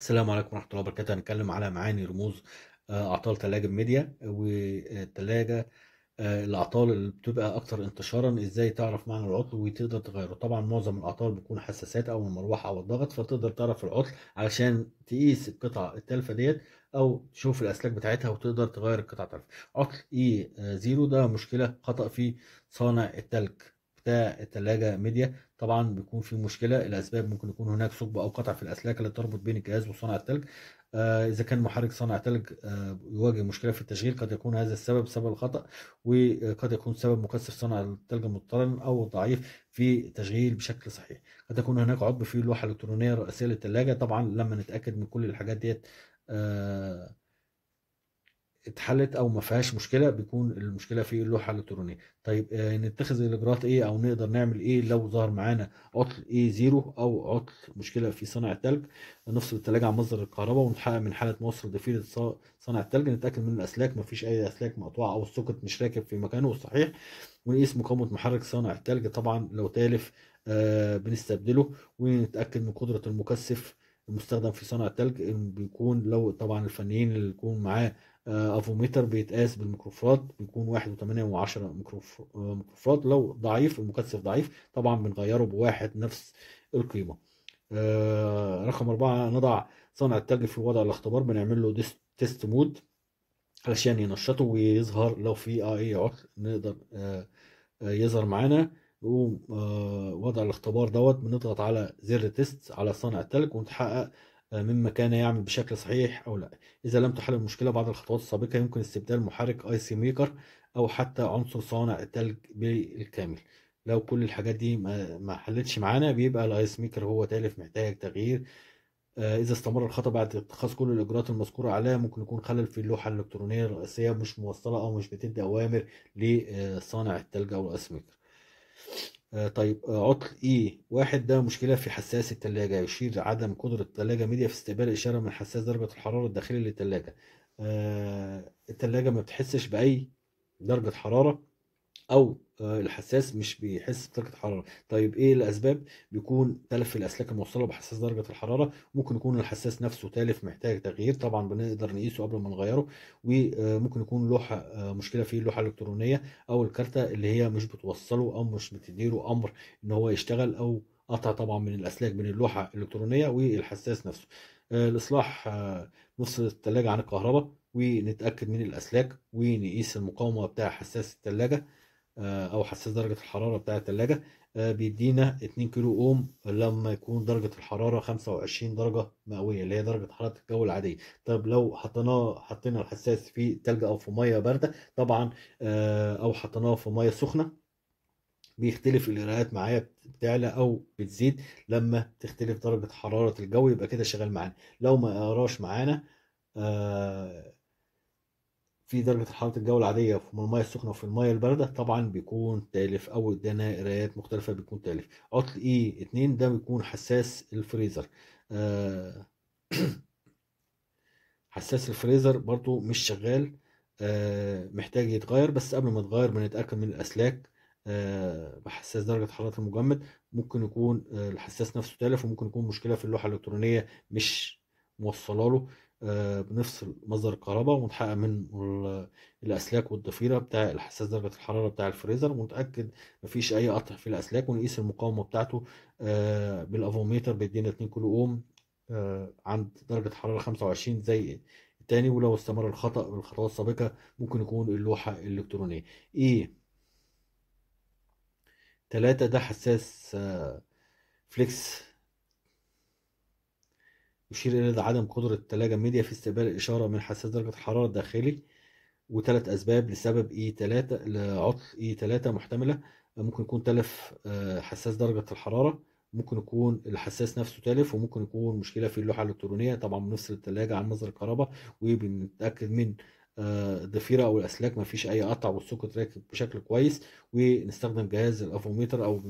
السلام عليكم ورحمة الله وبركاته هنتكلم على معاني رموز آه، أعطال تلاجة ميديا والتلاجة آه، الأعطال اللي بتبقى أكثر انتشارا إزاي تعرف معنى العطل وتقدر تغيره طبعا معظم الأعطال بتكون حساسات أو المروحة أو الضغط فتقدر تعرف العطل علشان تقيس القطعة التالفة ديت أو تشوف الأسلاك بتاعتها وتقدر تغير القطعة التالفة عطل إي e زيرو ده مشكلة خطأ في صانع التلج بتاع التلاجة ميديا طبعا بيكون في مشكله الاسباب ممكن يكون هناك ثقب او قطع في الاسلاك اللي تربط بين الجهاز وصانع الثلج آه اذا كان محرك صانع ثلج آه يواجه مشكله في التشغيل قد يكون هذا السبب سبب الخطا وقد يكون سبب مكثف صانع الثلج المضطرن او ضعيف في تشغيل بشكل صحيح قد يكون هناك عضو في لوحه الكترونيه الرئيسيه للثلاجه طبعا لما نتاكد من كل الحاجات ديت آه اتحلت او ما فيهاش مشكله بيكون المشكله في اللوحه الالكترونيه طيب آه نتخذ الاجراءات ايه او نقدر نعمل ايه لو ظهر معانا عطل اي زيرو او عطل مشكله في صنع الثلج نفصل الثلاجه عن مصدر الكهرباء ونتحقق من حاله موصل دفير صنع الثلج نتاكد من الاسلاك ما فيش اي اسلاك مقطوعه او السوكت مش راكب في مكانه الصحيح ونقيس مقاومه محرك صانع الثلج طبعا لو تالف آه بنستبدله ونتاكد من قدره المكثف المستخدم في صنع التلج بيكون لو طبعا الفنيين اللي يكون معاه افوميتر آه، بيتقاس بالميكروفرات بيكون واحد وثمانية وعشرة ميكروفرات آه، لو ضعيف المكثف ضعيف طبعا بنغيره بواحد نفس القيمة آه، رقم أربعة نضع صانع التلج في وضع الاختبار بنعمل له تيست مود علشان ينشطه ويظهر لو في اي عطل نقدر يظهر معانا آه، وضع الاختبار دوت بنضغط على زر تيست على صانع التلج ونتحقق آه، من مكانه يعمل يعني بشكل صحيح او لا اذا لم تحل المشكله بعد الخطوات السابقه يمكن استبدال محرك اي سي ميكر او حتى عنصر صانع التلج بالكامل لو كل الحاجات دي ما حلتش معانا بيبقى الايس ميكر هو تالف محتاج تغيير آه، اذا استمر الخطأ بعد اتخاذ كل الاجراءات المذكوره عليها ممكن يكون خلل في اللوحه الالكترونيه الرئيسيه مش موصله او مش بتدي اوامر لصانع التلج او الايس ميكر آه، طيب آه، عطل ايه واحد ده مشكله في حساس الثلاجه يشير عدم قدره الثلاجه ميديا في استقبال اشاره من حساس درجه الحراره الداخليه للثلاجه الثلاجه آه، ما بتحسش باي درجه حراره او آه، الحساس مش بيحس بدرجه الحراره طيب ايه الاسباب بيكون تلف الاسلاك الموصله بحساس درجه الحراره ممكن يكون الحساس نفسه تالف محتاج تغيير طبعا بنقدر نقيسه قبل ما نغيره وممكن آه، يكون لوحه آه، مشكله فيه اللوحه الالكترونيه او الكارته اللي هي مش بتوصله او مش بتديله امر ان هو يشتغل او قطع طبعا من الاسلاك بين اللوحه الالكترونيه والحساس نفسه الاصلاح نفصل الثلاجه عن الكهرباء ونتاكد من الاسلاك ونقيس المقاومه بتاع حساس الثلاجه آه، او حساس درجه الحراره بتاع الثلاجه آه، بيدينا 2 كيلو اوم لما يكون درجه الحراره 25 درجه مئويه اللي هي درجه حراره الجو العاديه طب لو حطيناه حطينا الحساس في ثلج او في ميه بارده طبعا آه، او حطيناه في ميه سخنه بيختلف القراءات معايا بتعلى او بتزيد لما تختلف درجه حراره الجو يبقى كده شغال معانا لو ما قراش معانا في درجه حراره الجو العاديه في الميه السخنه وفي الميه البارده طبعا بيكون تالف او ادانا قرايات مختلفه بيكون تالف عطل اي e اتنين ده بيكون حساس الفريزر آه، حساس الفريزر برضو مش شغال آه، محتاج يتغير بس قبل ما يتغير بنتاكد من الاسلاك آه، بحساس درجه حراره المجمد ممكن يكون الحساس نفسه تالف وممكن يكون مشكله في اللوحه الالكترونيه مش موصله له بنفصل آه، مصدر الكهرباء ونحقق من الأسلاك والضفيرة بتاع الحساس درجة الحرارة بتاع الفريزر ونتأكد مفيش أي قطع في الأسلاك ونقيس المقاومة بتاعته آه، بالأفوميتر بيدينا 2 كيلو أوم آه، عند درجة حرارة 25 زي التاني ولو استمر الخطأ بالخطوات السابقة ممكن يكون اللوحة الإلكترونية e إيه 3 ده حساس فليكس يشير إلى عدم قدرة تلاجة ميديا في استقبال الإشارة من حساس درجة الحرارة الداخلي وثلاث أسباب لسبب إي e تلاتة لعطل إي e تلاتة محتملة ممكن يكون تلف آه، حساس درجة الحرارة ممكن يكون الحساس نفسه تلف وممكن يكون مشكلة في اللوحة الإلكترونية طبعا بنفصل التلاجة عن مصدر الكهرباء وبنتأكد من الضفيره او الاسلاك ما فيش اي قطع والسوكت راكب بشكل كويس ونستخدم جهاز الافوميتر او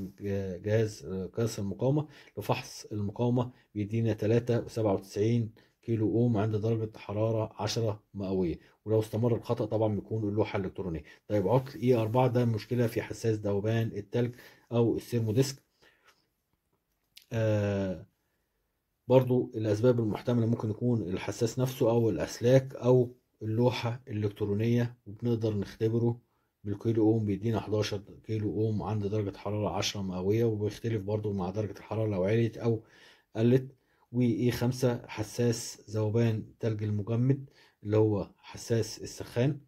جهاز آه، قياس المقاومه لفحص المقاومه بيدينا 3.97 كيلو اوم عند درجه حراره 10 مئويه ولو استمر الخطا طبعا بيكون اللوحه الالكترونيه طيب عطل e اي 4 ده مشكله في حساس ذوبان التلج او ديسك آه برضو الاسباب المحتمله ممكن يكون الحساس نفسه او الاسلاك او اللوحة الإلكترونية وبنقدر نختبره بالكيلو اوم بيدينا 11 كيلو اوم عند درجة حرارة 10 مئوية وبيختلف برضو مع درجة الحرارة لو عليت أو قلت وإي اي 5 حساس ذوبان تلج المجمد اللي هو حساس السخان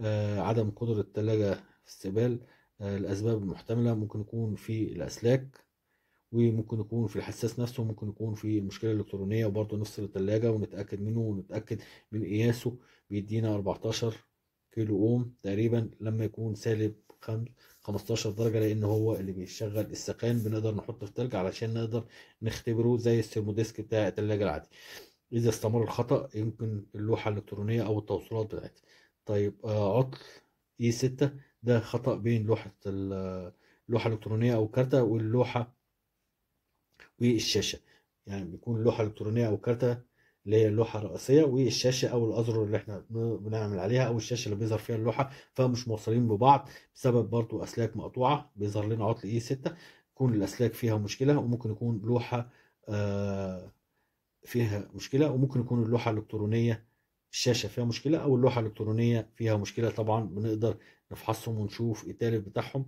آه عدم قدرة التلاجة في استقبال آه الأسباب المحتملة ممكن يكون في الأسلاك وممكن يكون في الحساس نفسه ممكن يكون في المشكله الالكترونيه وبرضه نفصل التلاجة ونتاكد منه ونتاكد من قياسه بيدينا 14 كيلو اوم تقريبا لما يكون سالب 15 درجه لان هو اللي بيشغل السخان بنقدر نحطه في تلج علشان نقدر نختبره زي السيرموديسك بتاع التلاجة العادي اذا استمر الخطا يمكن اللوحه الالكترونيه او التوصيلات بتاعتها طيب آه عطل اي e 6 ده خطا بين لوحه اللوحه الالكترونيه او الكارته واللوحه والشاشه يعني بيكون لوحه الكترونيه او كارته اللي هي اللوحه الرئيسيه والشاشه او الازرار اللي احنا بنعمل عليها او الشاشه اللي بيظهر فيها اللوحه فمش موصلين ببعض بسبب برضو اسلاك مقطوعه بيظهر لنا عطل اي 6 يكون الاسلاك فيها مشكله وممكن يكون لوحه آه، فيها مشكله وممكن يكون اللوحه الالكترونيه الشاشه فيها مشكله او اللوحه الالكترونيه فيها مشكله طبعا بنقدر نفحصهم ونشوف التالف بتاعهم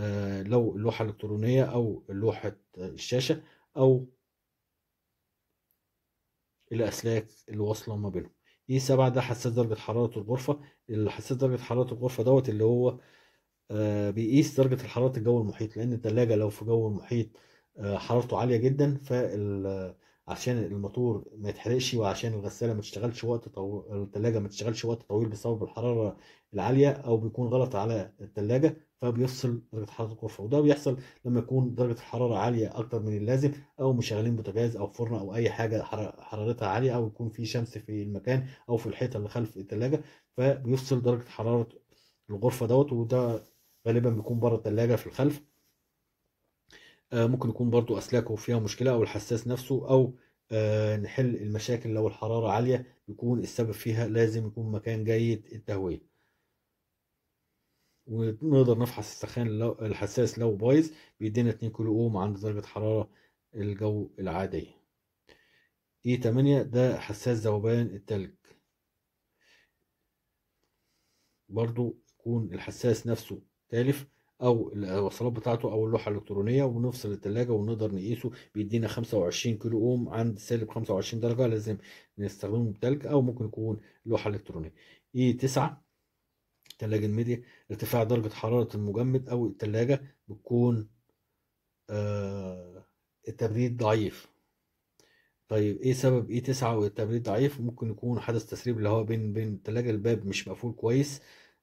آه، لو اللوحة الإلكترونية أو لوحة الشاشة أو الأسلاك اللي واصلة ما بينهم اي e 7 ده حساس درجة حرارة الغرفة الحساس درجة حرارة الغرفة دوت اللي هو آه، بيقيس درجة حرارة الجو المحيط لأن التلاجة لو في جو المحيط آه، حرارته عالية جدا فال عشان الموتور ما يتحرقش وعشان الغساله ما تشتغلش وقت طويل الثلاجه ما تشتغلش وقت طويل بسبب الحراره العاليه او بيكون غلط على الثلاجه فبيفصل درجه حراره الغرفه وده بيحصل لما يكون درجه الحراره عاليه اكتر من اللازم او مشغلين بوتاجاز او فرن او اي حاجه حرارتها عاليه او يكون في شمس في المكان او في الحيطه اللي خلف الثلاجه فبيفصل درجه حراره الغرفه دوت وده غالبا بيكون بره الثلاجه في الخلف آه، ممكن يكون برضو أسلاكه فيها مشكلة أو الحساس نفسه أو آه، نحل المشاكل لو الحرارة عالية يكون السبب فيها لازم يكون مكان جيد التهوية ونقدر نفحص السخان لو الحساس لو بايظ بيدينا 2 كيلو اوم عند درجة حرارة الجو العادية اي 8 ده حساس ذوبان التلج برضو يكون الحساس نفسه تالف او الوصلات بتاعته او اللوحه الالكترونيه ونفصل الثلاجه ونقدر نقيسه بيدينا 25 كيلو اوم عند سالب 25 درجه لازم نستخدمه بتلج او ممكن يكون لوحه الكترونيه اي 9 ثلاجه الميديا ارتفاع درجه حراره المجمد او الثلاجه بتكون آه التبريد ضعيف طيب ايه سبب ايه 9 والتبريد ضعيف ممكن يكون حدث تسريب هو بين بين الثلاجه الباب مش مقفول كويس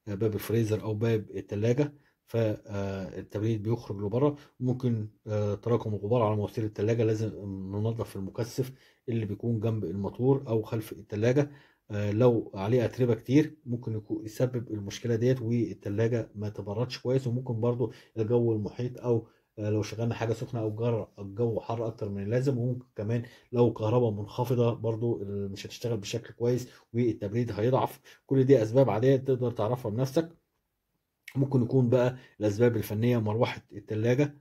آه، باب الفريزر او باب الثلاجه فالتبريد آه، بيخرج لبره ممكن آه، تراكم الغبار على مواسير التلاجة لازم ننظف المكثف اللي بيكون جنب الموتور او خلف التلاجة آه، لو عليه اتربه كتير ممكن يسبب المشكله ديت والتلاجة ما تبردش كويس وممكن برضو الجو المحيط او لو شغلنا حاجه سخنه او جر الجو حر اكتر من اللازم وممكن كمان لو كهرباء منخفضه برضو مش هتشتغل بشكل كويس والتبريد هيضعف كل دي اسباب عاديه تقدر تعرفها بنفسك ممكن يكون بقى الأسباب الفنية مروحة التلاجة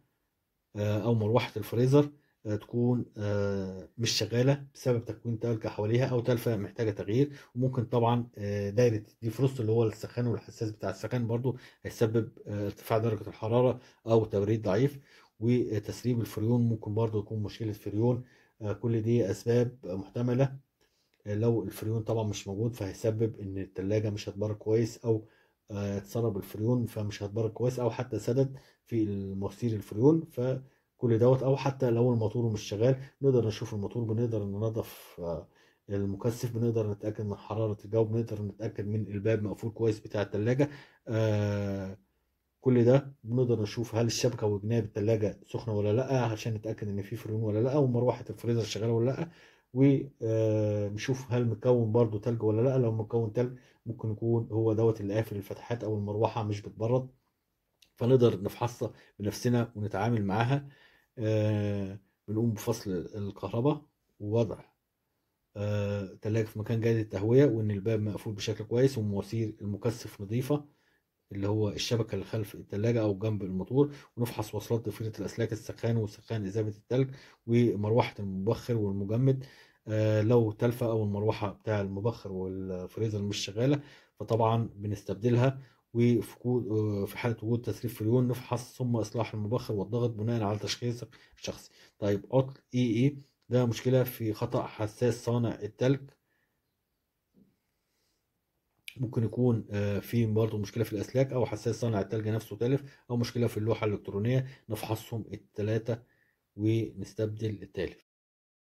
آه، أو مروحة الفريزر آه، تكون آه، مش شغالة بسبب تكوين تلك حواليها أو تلفة محتاجة تغيير وممكن طبعا دايرة ديفروست اللي هو السخان والحساس بتاع السخان برضو هيسبب ارتفاع درجة الحرارة أو تبريد ضعيف وتسريب الفريون ممكن برضو يكون مشكلة فريون كل دي أسباب محتملة لو الفريون طبعا مش موجود فهيسبب إن التلاجة مش هتبرد كويس أو اتسرب الفريون فمش هتبرد كويس او حتى سدد في المواسير الفريون فكل دوت او حتى لو الموتور مش شغال نقدر نشوف الموتور بنقدر ننظف آه، المكثف بنقدر نتاكد من حراره الجو بنقدر نتاكد من الباب مقفول كويس بتاع الثلاجه آه كل ده بنقدر نشوف هل الشبكه وجناب الثلاجه سخنه ولا لا عشان نتاكد ان في فريون ولا لا ومروحه الفريزر شغاله ولا لا ونشوف هل مكون برضو تلج ولا لا لو مكون تلج ممكن يكون هو دوت اللي قافل الفتحات او المروحه مش بتبرد فنقدر نفحصها بنفسنا ونتعامل معاها آه، بنقوم بفصل الكهرباء ووضع آه، تلاجة في مكان جيد للتهوية وإن الباب مقفول بشكل كويس ومواسير المكثف نظيفة اللي هو الشبكه اللي خلف الثلاجه او جنب الموتور ونفحص وصلات ضفيره الاسلاك السخان وسخان اذابه الثلج ومروحه المبخر والمجمد آه لو تلفه او المروحه بتاع المبخر والفريزر مش شغاله فطبعا بنستبدلها وفي آه، حاله وجود تسريب فريون نفحص ثم اصلاح المبخر والضغط بناء على تشخيصك الشخصي طيب عطل اي اي ده مشكله في خطا حساس صانع التلج ممكن يكون آه، في برضه مشكله في الاسلاك او حساس صانع التلج نفسه تالف او مشكله في اللوحه الالكترونيه نفحصهم الثلاثه ونستبدل التالف